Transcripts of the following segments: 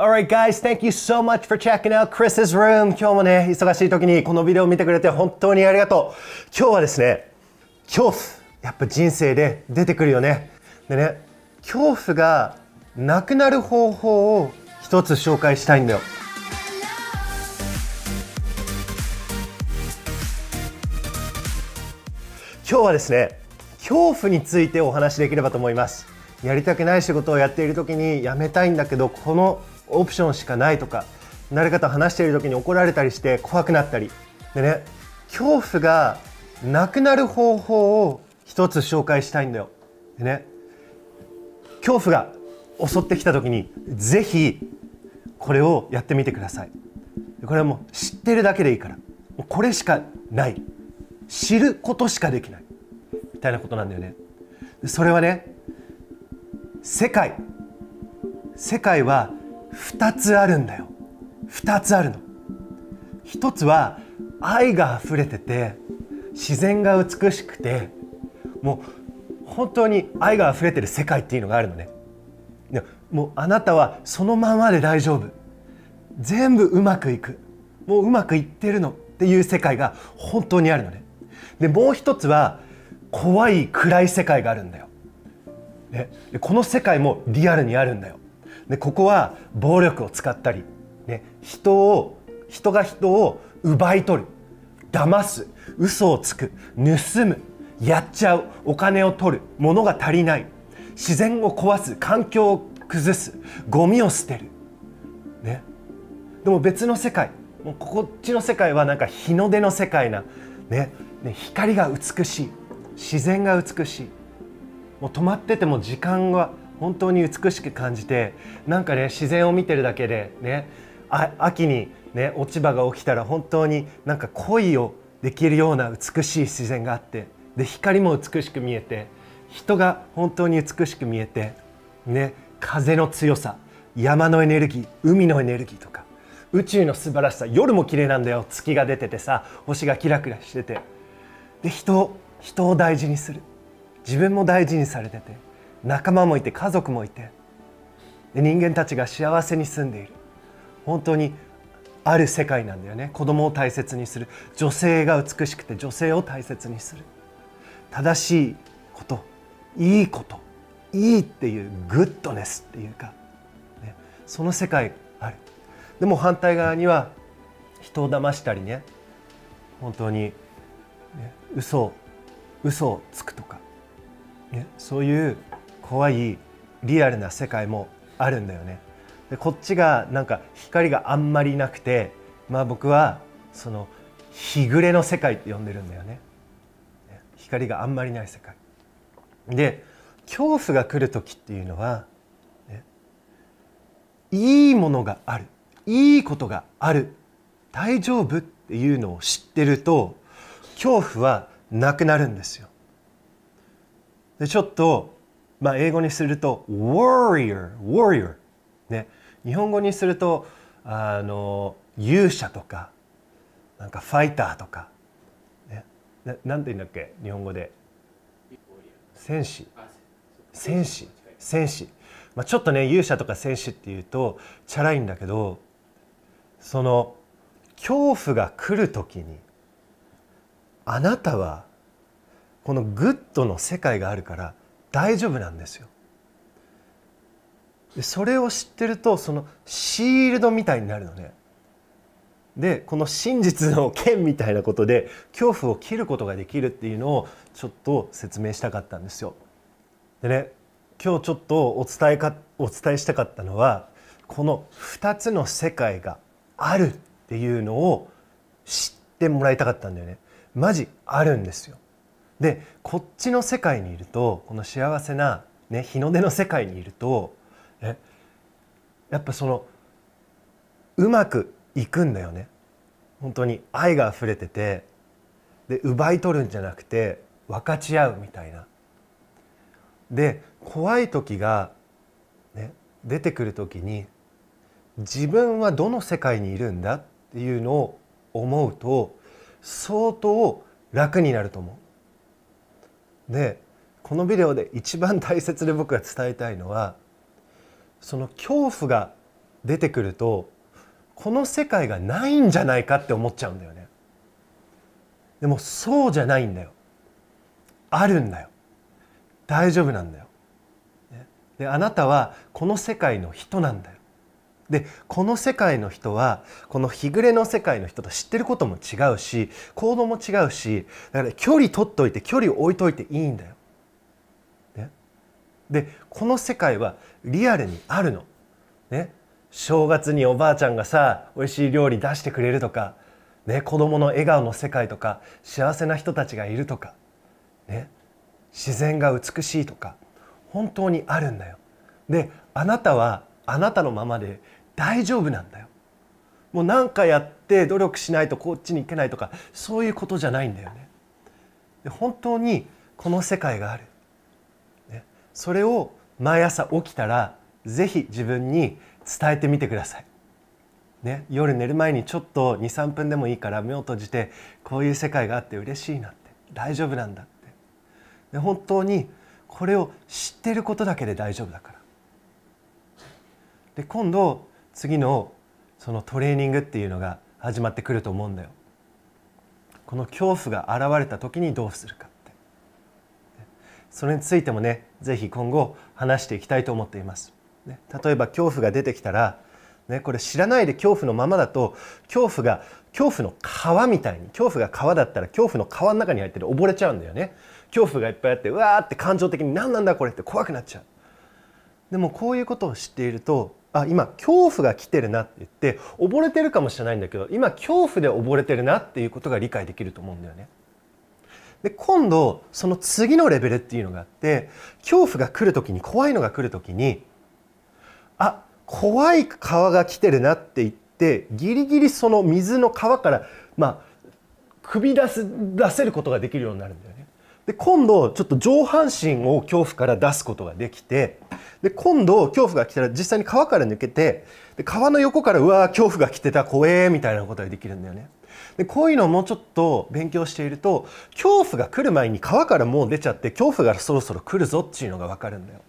Alright guys, thank you so much for checking out Chris's room. 今日もね、忙しい時にこのビデオを見てくれて本当にありがとう。今日はですね、恐怖。やっぱ人生で出てくるよね。でね、恐怖がなくなる方法を一つ紹介したいんだよ。今日はですね、恐怖についてお話しできればと思います。やりたくない仕事をやっている時にやめたいんだけど、このオプションしかないとか誰かと話している時に怒られたりして怖くなったりでね恐怖がなくなる方法を一つ紹介したいんだよ。でね恐怖が襲ってきた時に是非これをやってみてください。これはもう知ってるだけでいいからもうこれしかない知ることしかできないみたいなことなんだよね。それはね世界世界は2つあるんだよ2つあるの1つは愛が溢れてて自然が美しくてもう本当に愛が溢れてる世界っていうのがあるのねもうあなたはそのままで大丈夫全部うまくいくもううまくいってるのっていう世界が本当にあるのねでもう一つは怖い暗い世界があるんだよ、ね、この世界もリアルにあるんだよでここは暴力を使ったり、ね、人を人が人を奪い取る騙す嘘をつく盗むやっちゃうお金を取る物が足りない自然を壊す環境を崩すゴミを捨てる、ね、でも別の世界もうこっちの世界はなんか日の出の世界な、ねね、光が美しい自然が美しいもう止まってても時間は本当に美しく感じてなんかね自然を見てるだけでね秋にね落ち葉が起きたら本当になんか恋をできるような美しい自然があってで光も美しく見えて人が本当に美しく見えてね風の強さ山のエネルギー海のエネルギーとか宇宙の素晴らしさ夜も綺麗なんだよ月が出ててさ星がキラキラしててで人人を大事にする自分も大事にされてて。仲間もいて家族もいて人間たちが幸せに住んでいる本当にある世界なんだよね子供を大切にする女性が美しくて女性を大切にする正しいこといいこといいっていうグッドネスっていうか、ね、その世界あるでも反対側には人を騙したりね本当に、ね、嘘嘘をつくとか、ね、そういう怖いリアルな世界もあるんだよねでこっちがなんか光があんまりなくてまあ僕はその日暮れの世界って呼んでるんだよね光があんまりない世界で恐怖が来る時っていうのは、ね、いいものがあるいいことがある大丈夫っていうのを知ってると恐怖はなくなるんですよでちょっとまあ、英語にすると warrior, warrior、ね、日本語にするとあの勇者とかなんかファイターとか、ね、ななんて言うんだっけ日本語で戦士戦士戦士、まあ、ちょっとね勇者とか戦士っていうとチャラいんだけどその恐怖が来る時にあなたはこのグッドの世界があるから大丈夫なんですよ。でそれを知ってるとそのシールドみたいになるのね。でこの真実の剣みたいなことで恐怖を切ることができるっていうのをちょっと説明したかったんですよ。でね今日ちょっとお伝えかお伝えしたかったのはこの2つの世界があるっていうのを知ってもらいたかったんだよね。マジあるんですよ。でこっちの世界にいるとこの幸せな、ね、日の出の世界にいるとえやっぱそのうまくいくんだよね本当に愛が溢れててで奪い取るんじゃなくて分かち合うみたいな。で怖い時が、ね、出てくる時に自分はどの世界にいるんだっていうのを思うと相当楽になると思う。でこのビデオで一番大切で僕が伝えたいのはその恐怖が出てくるとこの世界がないんじゃないかって思っちゃうんだよねでもそうじゃないんだよあるんだよ大丈夫なんだよであなたはこの世界の人なんだよでこの世界の人はこの日暮れの世界の人と知ってることも違うし行動も違うしだから距離取っといて距離置いといていいんだよ。ね、でこの世界はリアルにあるの。ね、正月におばあちゃんがさ美味しい料理出してくれるとか、ね、子供の笑顔の世界とか幸せな人たちがいるとか、ね、自然が美しいとか本当にあるんだよ。であなたはあなたのままで大丈夫なんだよもう何かやって努力しないとこっちに行けないとかそういうことじゃないんだよねで本当にこの世界がある、ね、それを毎朝起きたら是非自分に伝えてみてくださいね、夜寝る前にちょっと23分でもいいから目を閉じてこういう世界があって嬉しいなって大丈夫なんだってで本当にこれを知ってることだけで大丈夫だからで今度次のそのトレーニングっていうのが始まってくると思うんだよこの恐怖が現れた時にどうするかってそれについてもねぜひ今後話していきたいと思っています、ね、例えば恐怖が出てきたらね、これ知らないで恐怖のままだと恐怖が恐怖の川みたいに恐怖が川だったら恐怖の川の中に入ってて溺れちゃうんだよね恐怖がいっぱいあってうわーって感情的に何なんだこれって怖くなっちゃうでもこういうことを知っているとあ今恐怖が来てるなって言って溺れてるかもしれないんだけど今恐怖で溺れてるなっていうことが理解できると思うんだよね。で今度その次のレベルっていうのがあって恐怖が来る時に怖いのが来る時にあ怖い川が来てるなって言ってギリギリその水の川からまあ首出す出せることができるようになるんだよね。で今度ちょっと上半身を恐怖から出すことができてで今度恐怖が来たら実際に川から抜けてで川の横からうわ恐怖が来てた怖えみたいなことができるんだよね。でこういうのをもうちょっと勉強していると恐怖が来る前に川からもう出ちゃって恐怖がそろそろ来るぞっていうのが分かるんだよ。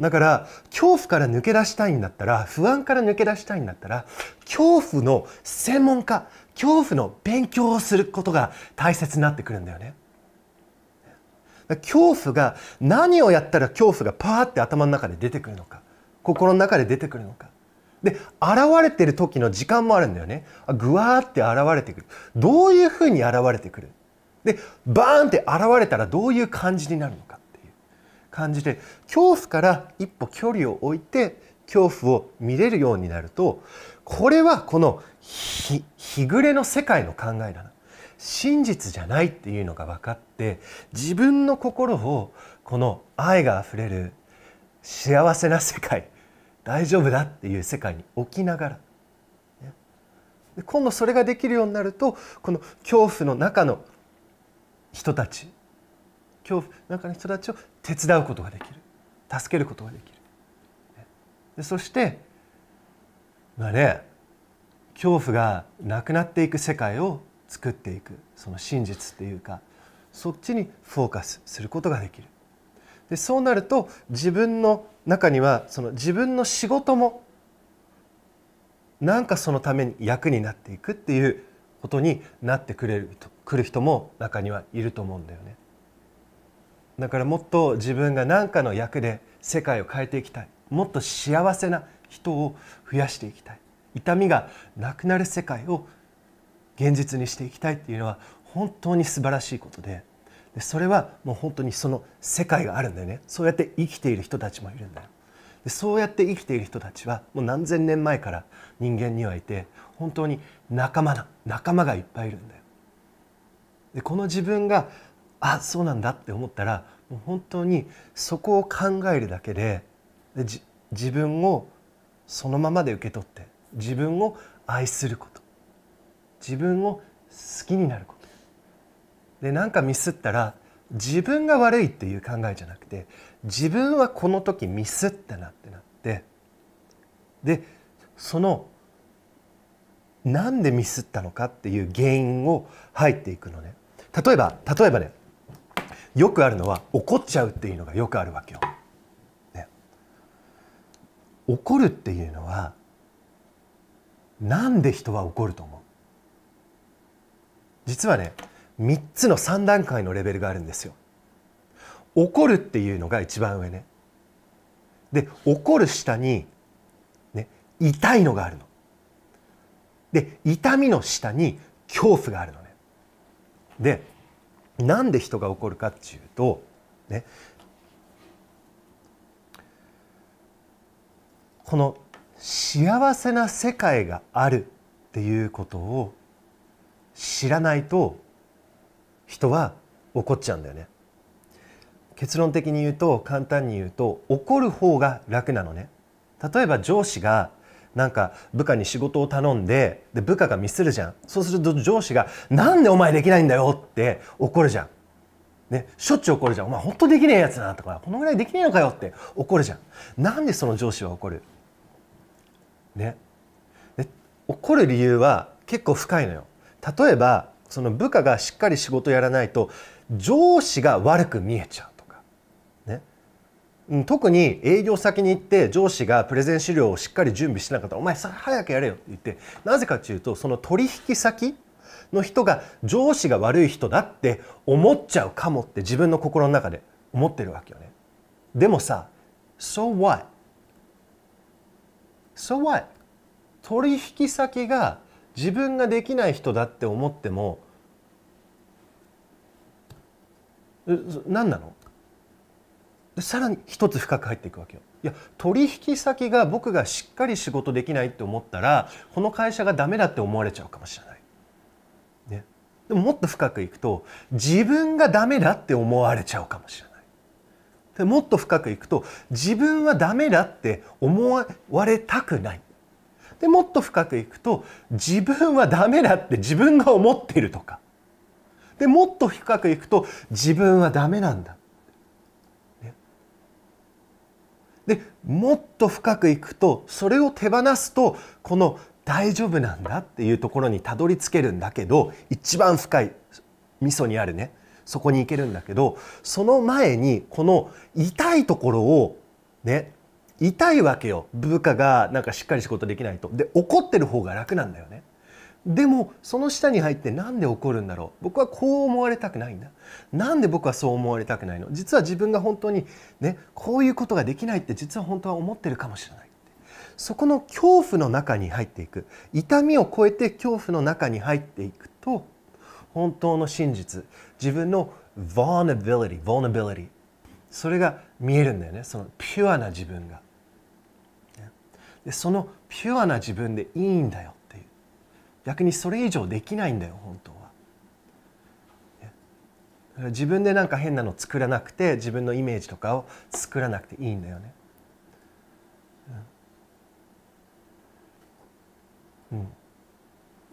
だから恐怖から抜け出したいんだったら不安から抜け出したいんだったら恐怖の専門家恐怖の勉強をすることが大切になってくるんだよね。恐怖が何をやったら恐怖がパーって頭の中で出てくるのか心の中で出てくるのかで現れてる時の時間もあるんだよねぐわーって現れてくるどういうふうに現れてくるでバーンって現れたらどういう感じになるのかっていう感じで恐怖から一歩距離を置いて恐怖を見れるようになるとこれはこの日暮れの世界の考えだな真実じゃないっていうのが分かって自分の心をこの愛があふれる幸せな世界大丈夫だっていう世界に置きながら、今度それができるようになるとこの恐怖の中の人たち恐怖の中の人たちを手伝うことができる助けることができる。そしてまあね恐怖がなくなっていく世界を作っていくその真実っていうかそっちにフォーカスすることができるでそうなると自分の中にはその自分の仕事もなんかそのために役になっていくっていうことになってくれるくる人も中にはいると思うんだよねだからもっと自分が何かの役で世界を変えていきたいもっと幸せな人を増やしていきたい痛みがなくなる世界を現実にしていきたいっていうのは本当に素晴らしいことででそれはもう本当にその世界があるんだよねそうやって生きている人たちもいるんだよでそうやって生きている人たちはもう何千年前から人間にはいて本当に仲間だ仲間がいっぱいいるんだよでこの自分があそうなんだって思ったらもう本当にそこを考えるだけでで自分をそのままで受け取って自分を愛すること自分を好きになることでなんかミスったら自分が悪いっていう考えじゃなくて自分はこの時ミスったなってなってでそのなんでミスったのかっていう原因を入っていくのね例えば例えばねよくあるのは怒っちゃうっていうのがよくあるわけよ。ね、怒るっていうのはなんで人は怒ると思う実はね3つの3段階のレベルがあるんですよ。怒るっていうのが一番上ね。で怒る下に、ね、痛いのがあるの。で痛みの下に恐怖があるのね。でなんで人が怒るかっていうと、ね、この幸せな世界があるっていうことを知らないと人は怒っちゃうんだよね結論的に言うと簡単に言うと怒る方が楽なのね例えば上司がなんか部下に仕事を頼んでで部下がミスるじゃんそうすると上司が「なんでお前できないんだよ」って怒るじゃん、ね、しょっちゅう怒るじゃん「お前ほんとできねえやつな」とか「このぐらいできねえのかよ」って怒るじゃんなんでその上司は怒るね怒る理由は結構深いのよ例えばその部下がしっかり仕事やらないと上司が悪く見えちゃうとかね特に営業先に行って上司がプレゼン資料をしっかり準備してなかったら「お前早くやれよ」って言ってなぜかというとその取引先の人が上司が悪い人だって思っちゃうかもって自分の心の中で思ってるわけよね。でもさ「So what?」So what? 取引先が自分ができない人だって思っても何なのさらに一つ深く入っていくわけよ。いや取引先が僕がしっかり仕事できないって思ったらこの会社がダメだって思われちゃうかもしれない。ね、でももっと深くいくと自分がダメだって思われちゃうかもしれない。でもっと深くいくと自分はダメだって思われたくない。でもっと深くいくと自分はダメだって自分が思ってるとかでもっと深くいくと自分はダメなんだ。ね、でもっと深くいくとそれを手放すとこの大丈夫なんだっていうところにたどり着けるんだけど一番深い味噌にあるねそこに行けるんだけどその前にこの痛いところをね痛いわけよ部下がなんかしっかり仕事できないとで怒ってる方が楽なんだよねでもその下に入って何で怒るんだろう僕はこう思われたくないんだなんで僕はそう思われたくないの実は自分が本当にねこういうことができないって実は本当は思ってるかもしれないそこの恐怖の中に入っていく痛みを超えて恐怖の中に入っていくと本当の真実自分の vulnerability, vulnerability それが見えるんだよねそのピュアな自分がでそのピュアな自分でいいんだよっていう逆にそれ以上できないんだよ本当は。自分でなんか変なの作らなくて自分のイメージとかを作らなくていいんだよね。うん、う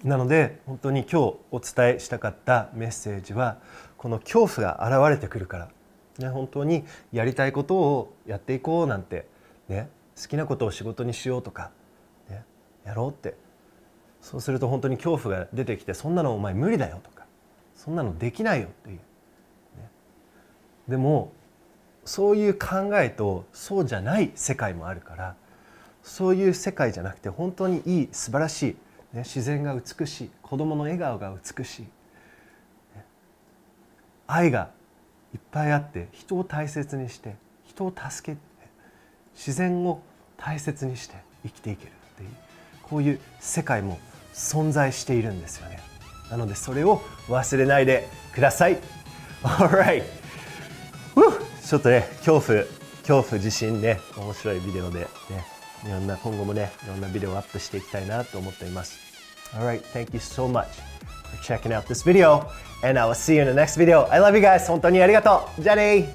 ん、なので本当に今日お伝えしたかったメッセージはこの恐怖が現れてくるから、ね、本当にやりたいことをやっていこうなんてね好きなことを仕事にしようとか、ね、やろうってそうすると本当に恐怖が出てきてそんなのお前無理だよとかそんなのできないよっていう、ね、でもそういう考えとそうじゃない世界もあるからそういう世界じゃなくて本当にいい素晴らしい、ね、自然が美しい子供の笑顔が美しい、ね、愛がいっぱいあって人を大切にして人を助けて自然を大切にして生きていけるっていうこういう世界も存在しているんですよねなのでそれを忘れないでください Alright ちょっとね恐怖恐怖自身ね面白いビデオでねいろんな今後もねいろんなビデオをアップしていきたいなと思っています Alright thank you so much for checking out this video and I will see you in the next video I love you guys 本当にありがとうじゃあね